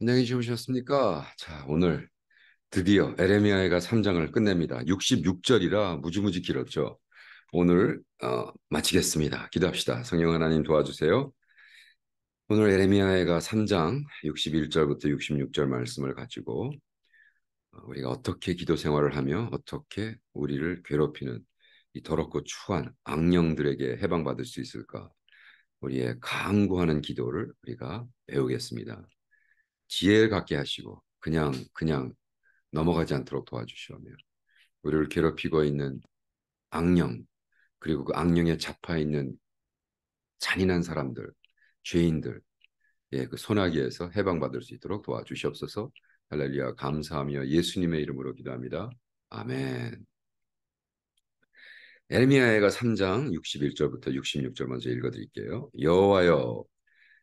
안녕히 주무셨습니까? 자, 오늘 드디어 에레미야가 3장을 끝냅니다. 66절이라 무지무지 길었죠. 오늘 어, 마치겠습니다. 기도합시다. 성령 하나님 도와주세요. 오늘 에레미야가 3장 61절부터 66절 말씀을 가지고 어, 우리가 어떻게 기도 생활을 하며 어떻게 우리를 괴롭히는 이 더럽고 추한 악령들에게 해방받을 수 있을까? 우리의 강구하는 기도를 우리가 배우겠습니다. 지혜를 갖게 하시고 그냥 그냥 넘어가지 않도록 도와주시오며 우리를 괴롭히고 있는 악령 그리고 그 악령에 잡혀 있는 잔인한 사람들 죄인들 예, 그 소나기에서 해방받을 수 있도록 도와주시옵소서 할렐루야 감사하며 예수님의 이름으로 기도합니다 아멘. 에르미야가 3장 61절부터 66절 먼저 읽어드릴게요. 여호와여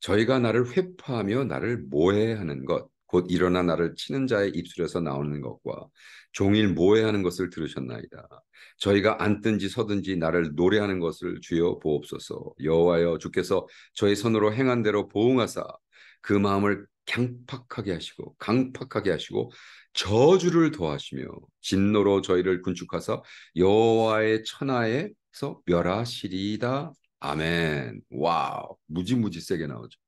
저희가 나를 회파하며 나를 모해하는 것, 곧 일어나 나를 치는 자의 입술에서 나오는 것과 종일 모해하는 것을 들으셨나이다. 저희가 앉든지 서든지 나를 노래하는 것을 주여 보옵소서. 여호와여 주께서 저희 손으로 행한 대로 보응하사 그 마음을 강팍하게 하시고 강팍하게 하시고 저주를 더하시며 진노로 저희를 군축하사 여호와의 천하에서 멸하시리이다 아멘. 와우. 무지무지 세게 나오죠.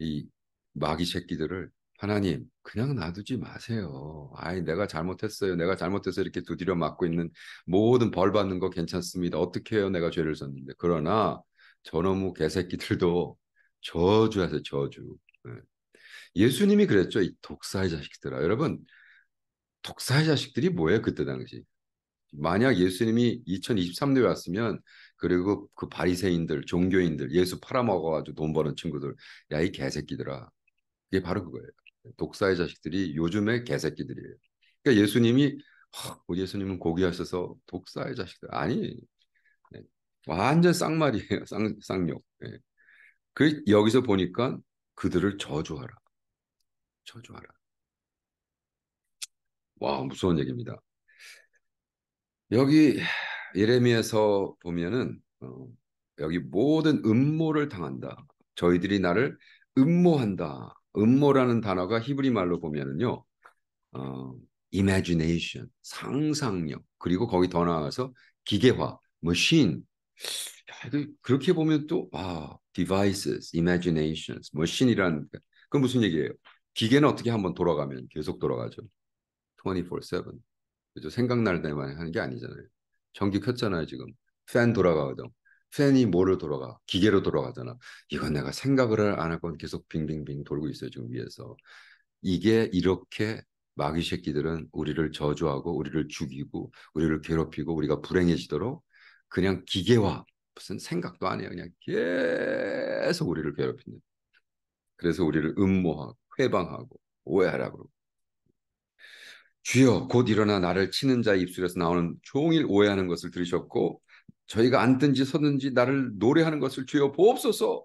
이 마귀 새끼들을 하나님 그냥 놔두지 마세요. 아이 내가 잘못했어요. 내가 잘못해서 이렇게 두드려 맞고 있는 모든 벌 받는 거 괜찮습니다. 어떻게 해요? 내가 죄를 썼는데 그러나 저놈의 개새끼들도 저주하세요. 저주. 예. 예수님이 그랬죠. 이 독사의 자식들아. 여러분 독사의 자식들이 뭐예요? 그때 당시. 만약 예수님이 2023년에 왔으면 그리고 그 바리새인들, 종교인들, 예수 팔아먹어가지고 돈 버는 친구들, 야 이 개새끼들아, 이게 바로 그거예요. 독사의 자식들이 요즘의 개새끼들이에요. 그러니까 예수님이 우리 예수님은 고귀하셔서 독사의 자식들 아니 네. 완전 쌍말이에요, 쌍 쌍욕. 네. 그 여기서 보니까 그들을 저주하라, 저주하라. 와 무서운 얘기입니다. 여기 예레미야서 보면은 어, 여기 모든 음모를 당한다. 저희들이 나를 음모한다. 음모라는 단어가 히브리 말로 보면은요. 어, imagination, 상상력. 그리고 거기 더 나아가서 기계화, machine. 그렇게 보면 또 와, devices, imaginations, machine이라는 그 무슨 얘기예요? 기계는 어떻게 한번 돌아가면 계속 돌아가죠. 24/7. 그죠? 생각날 때만 하는 게 아니잖아요. 전기 켰잖아요 지금 팬 돌아가거든 팬이 뭐로 돌아가 기계로 돌아가잖아 이건 내가 생각을 안 할 건 계속 빙빙빙 돌고 있어요 지금 위에서 이게 이렇게 마귀 새끼들은 우리를 저주하고 우리를 죽이고 우리를 괴롭히고 우리가 불행해지도록 그냥 기계화 무슨 생각도 안 해요 그냥 계속 우리를 괴롭히는 그래서 우리를 음모하고 회방하고 오해하라고 주여 곧 일어나 나를 치는 자의 입술에서 나오는 종일 오해하는 것을 들으셨고 저희가 앉든지 서든지 나를 노래하는 것을 주여 보옵소서.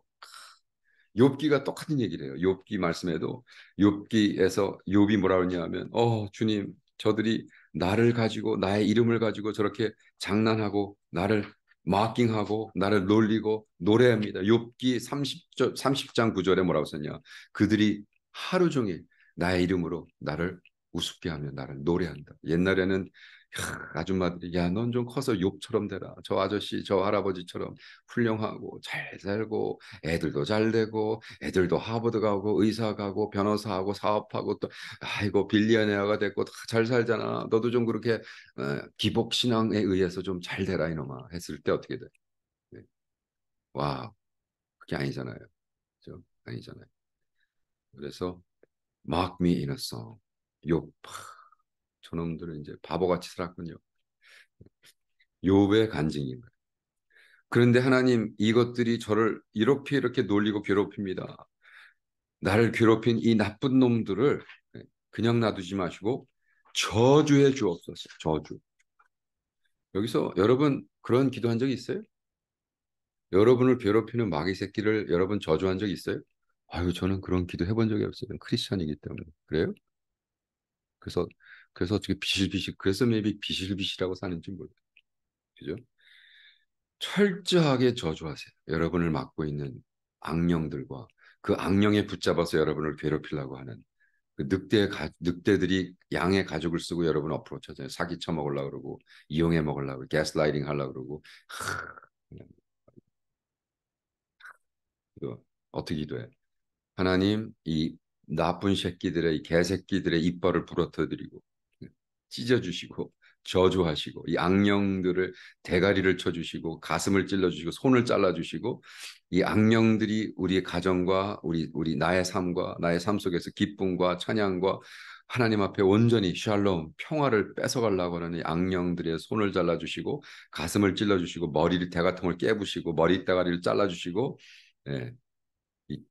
욥기가 똑같은 얘기를 해요. 욥기 말씀에도 욥기에서 욥이 뭐라 그러냐면 어 주님 저들이 나를 가지고 나의 이름을 가지고 저렇게 장난하고 나를 마킹하고 나를 놀리고 노래합니다. 욥기 3 0 30장 9절에 뭐라고 썼냐? 그들이 하루 종일 나의 이름으로 나를 우습게 하며 나를 노래한다. 옛날에는 야, 아줌마들이 야넌 좀 커서 욕처럼 되라. 저 아저씨 저 할아버지처럼 훌륭하고 잘 살고 애들도 잘 되고 애들도 하버드 가고 의사 가고 변호사하고 사업하고 또 아이고 빌리언웨어가 됐고 잘 살잖아. 너도 좀 그렇게 어, 기복 신앙에 의해서 좀 잘 되라 이놈아 했을 때 어떻게 돼? 네. 와 그게 아니잖아요. 그 아니잖아요. 그래서 Mark me in a song. 욥. 저놈들은 이제 바보같이 살았군요. 욥의 간증인 거예요. 그런데 하나님 이것들이 저를 이렇게 이렇게 놀리고 괴롭힙니다. 나를 괴롭힌 이 나쁜 놈들을 그냥 놔두지 마시고 저주해 주옵소서. 저주. 여기서 여러분 그런 기도한 적 있어요? 여러분을 괴롭히는 마귀 새끼를 여러분 저주한 적 있어요? 아유 저는 그런 기도 해본 적이 없어요. 크리스천이기 때문에 그래요? 그래서 그래서 어떻게 비실비실 그래서 맵이 비실비실하고 사는지 몰라요. 그죠? 철저하게 저주하세요. 여러분을 막고 있는 악령들과 그 악령에 붙잡아서 여러분을 괴롭히려고 하는 그 늑대 가, 늑대들이 양의 가죽을 쓰고 여러분 앞으로 쳐서 사기 쳐먹을라 그러고 이용해 먹을라 고 가스라이팅 하려 그러고 하, 그냥 이거 어떻게 기 하나님 이 나쁜 새끼들의 개새끼들의 이빨을 부러뜨리고 찢어주시고 저주하시고 이 악령들을 대가리를 쳐주시고 가슴을 찔러주시고 손을 잘라주시고 이 악령들이 우리의 가정과 우리 우리 나의 삶과 나의 삶 속에서 기쁨과 찬양과 하나님 앞에 온전히 샬롬 평화를 뺏어가려고 하는 이 악령들의 손을 잘라주시고 가슴을 찔러주시고 머리를 대가통을 깨부시고 머리 대가리를 잘라주시고 예,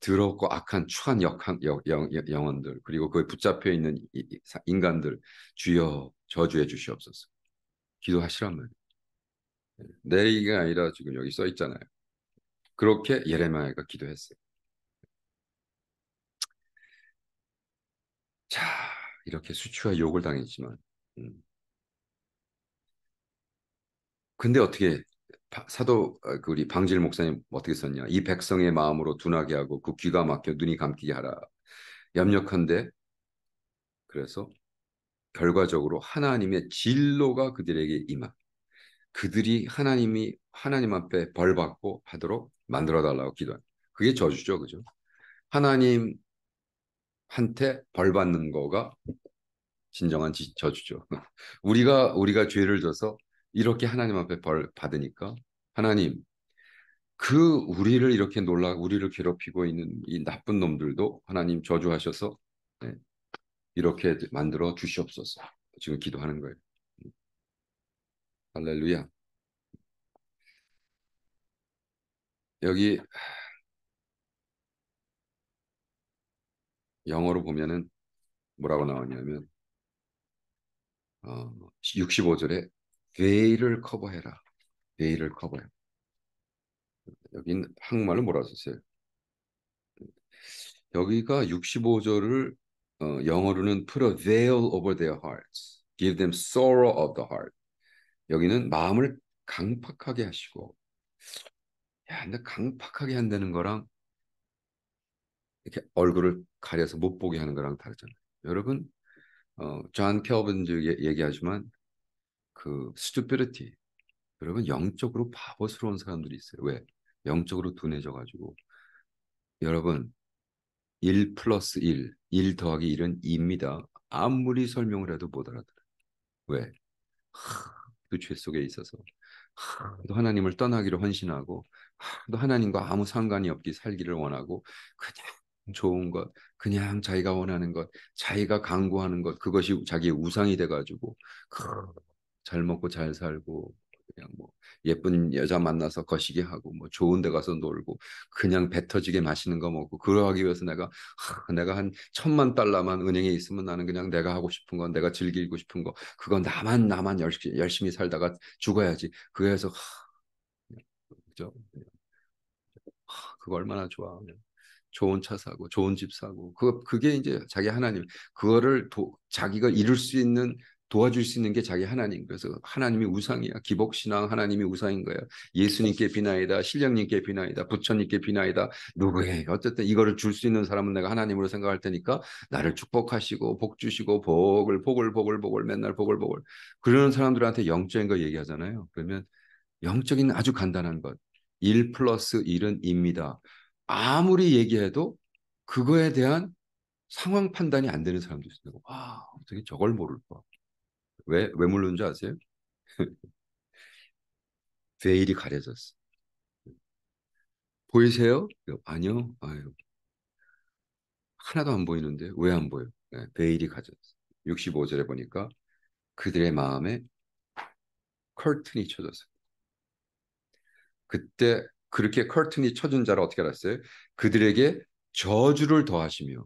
더럽고 악한 추한 역한 영, 영, 영혼들 그리고 그에 붙잡혀 있는 이, 인간들 주여 저주해 주시옵소서. 기도하시란 말이에요. 예, 내 얘기가 아니라 지금 여기 써 있잖아요. 그렇게 예레마야가 기도했어요. 자, 이렇게 수치와 욕을 당했지만 음. 근데 어떻게 사도 어, 그 우리 방질 목사님 어떻게 썼냐? 이 백성의 마음으로 둔하게 하고 그 귀가 막혀 눈이 감기게 하라. 염력한데 그래서 결과적으로 하나님의 진로가 그들에게 임함. 그들이 하나님이 하나님 앞에 벌 받고 하도록 만들어 달라고 기도한. 그게 저주죠, 그죠? 하나님한테 벌 받는 거가 진정한 저주죠. 우리가 우리가 죄를 져서 이렇게 하나님 앞에 벌 받으니까 하나님 그 우리를 이렇게 놀라 우리를 괴롭히고 있는 이 나쁜 놈들도 하나님 저주하셔서 네, 이렇게 만들어 주시옵소서 지금 기도하는 거예요. 할렐루야. 여기 영어로 보면은 뭐라고 나오냐면 어, 65절에 베일을 커버해라. 베일을 커버해. 여기 한국말로 뭐라 썼어요? 여기가 65절을 어, 영어로는 put a veil over their hearts, give them sorrow of the heart. 여기는 마음을 강팍하게 하시고, 야, 근데 강팍하게 한다는 거랑 이렇게 얼굴을 가려서 못 보게 하는 거랑 다르잖아요. 여러분, 어, 존 켈빈도 얘기하지만 그 스튜피리티 여러분 영적으로 바보스러운 사람들이 있어요. 왜? 영적으로 둔해져 가지고 여러분 1 플러스 1, 1 더하기 1은 2입니다. 아무리 설명을 해도 못 알아들어요. 왜? 그죄 속에 있어서 또 하나님을 떠나기로 헌신하고 또 하나님과 아무 상관이 없기 살기를 원하고 그냥 좋은 것, 그냥 자기가 원하는 것, 자기가 강구하는 것 그것이 자기의 우상이 돼가지고 잘 먹고 잘 살고 그냥 뭐 예쁜 여자 만나서 거시기 하고 뭐 좋은 데 가서 놀고 그냥 배 터지게 맛있는 거 먹고 그러하기 위해서 내가 하, 내가 한 천만 달러만 은행에 있으면 나는 그냥 내가 하고 싶은 건 내가 즐기고 싶은 거 그건 나만 나만 열심히, 열심히 살다가 죽어야지 그래서 그죠 그거 얼마나 좋아 그냥. 좋은 차 사고 좋은 집 사고 그 그게 이제 자기 하나님 그거를 도, 자기가 이룰 수 있는 도와줄 수 있는 게 자기 하나님. 그래서 하나님이 우상이야. 기복신앙 하나님이 우상인 거야. 예수님께 비나이다. 신령님께 비나이다. 부처님께 비나이다. 누구에 어쨌든 이거를 줄 수 있는 사람은 내가 하나님으로 생각할 테니까 나를 축복하시고 복 주시고 복을 복을 복을 복을 맨날 복을 복을 그러는 사람들한테 영적인 거 얘기하잖아요. 그러면 영적인 아주 간단한 것. 1 플러스 1은 입니다 아무리 얘기해도 그거에 대한 상황 판단이 안 되는 사람도 있어요. 와, 어떻게 저걸 모를까? 왜? 왜 물른 줄 아세요? 베일이 가려졌어. 보이세요? 아니요. 아유. 하나도 안 보이는데 왜 안 보여? 네, 베일이 가졌어. 65절에 보니까 그들의 마음에 커튼이 쳐졌어. 그때 그렇게 커튼이 쳐준 자를 어떻게 알았어요? 그들에게 저주를 더하시며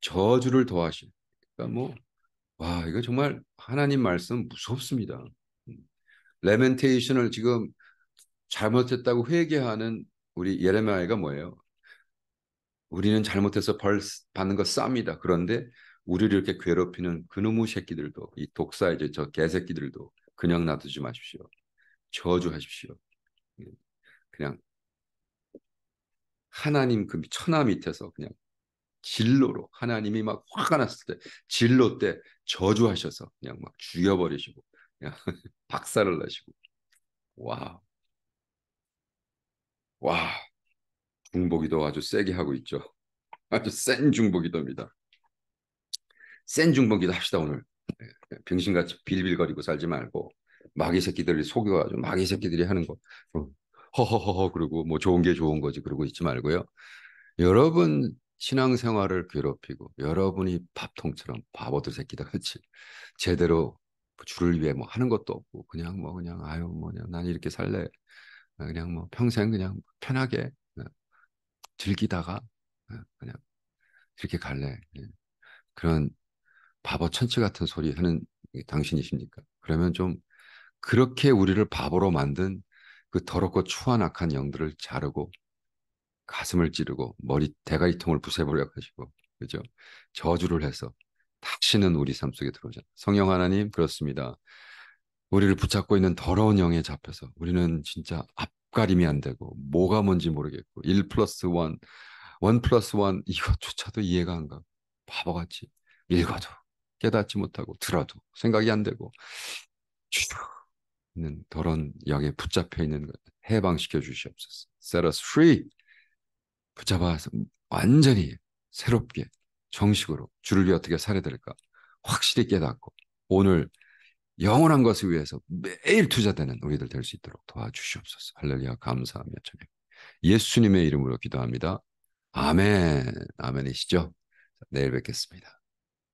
저주를 더하시 그러니까 뭐 와, 이거 정말 하나님 말씀 무섭습니다. 레멘테이션을 음. 지금 잘못했다고 회개하는 우리 예레미야가 뭐예요? 우리는 잘못해서 벌 받는 거 쌉니다. 그런데 우리를 이렇게 괴롭히는 그놈의 새끼들도 이 독사 이제 저 개새끼들도 그냥 놔두지 마십시오. 저주하십시오. 예. 그냥 하나님 그 천하 밑에서 그냥 진로로 하나님이 막 화가 났을 때 진로 때 저주하셔서 그냥 막 죽여버리시고 그냥 박살을 내시고 와 와 중보기도 아주 세게 하고 있죠. 아주 센 중보기도입니다. 센 중보기도 합시다 오늘. 네, 네, 병신같이 빌빌거리고 살지 말고 마귀 새끼들이 속여가지고 마귀 새끼들이 하는 거 어, 허허허허 그리고 뭐 좋은 게 좋은 거지 그러고 있지 말고요. 여러분 신앙생활을 괴롭히고 여러분이 밥통처럼 바보들 새끼다 같지 제대로 주를 위해 뭐 하는 것도 없고 그냥 뭐 그냥 아유 뭐냐 난 이렇게 살래 어, 그냥 뭐 평생 그냥 편하게 어, 즐기다가 어, 그냥 이렇게 갈래 예. 그런 바보 천치 같은 소리 하는 당신이십니까? 그러면 좀 그렇게 우리를 바보로 만든 그 더럽고 추한 악한 영들을 자르고 가슴을 찌르고 머리 대가리통을 부숴버려 가지고 그죠? 저주를 해서 다시는 우리 삶 속에 들어오자 성령 하나님 그렇습니다. 우리를 붙잡고 있는 더러운 영에 잡혀서 우리는 진짜 앞가림이 안 되고 뭐가 뭔지 모르겠고 1 플러스 1, 1 플러스 1 이것조차도 이해가 안 가고 바보같이 읽어도 깨닫지 못하고 들어도 생각이 안 되고 있는 더러운 영에 붙잡혀 있는 것 해방시켜 주시옵소서. Set us free. 붙잡아서 완전히 새롭게 정식으로 주를 위해 어떻게 살아될까 확실히 깨닫고 오늘 영원한 것을 위해서 매일 투자되는 우리들 될 수 있도록 도와주시옵소서. 할렐루야 감사하며 전혀 예수님의 이름으로 기도합니다. 아멘 아멘이시죠? 내일 뵙겠습니다.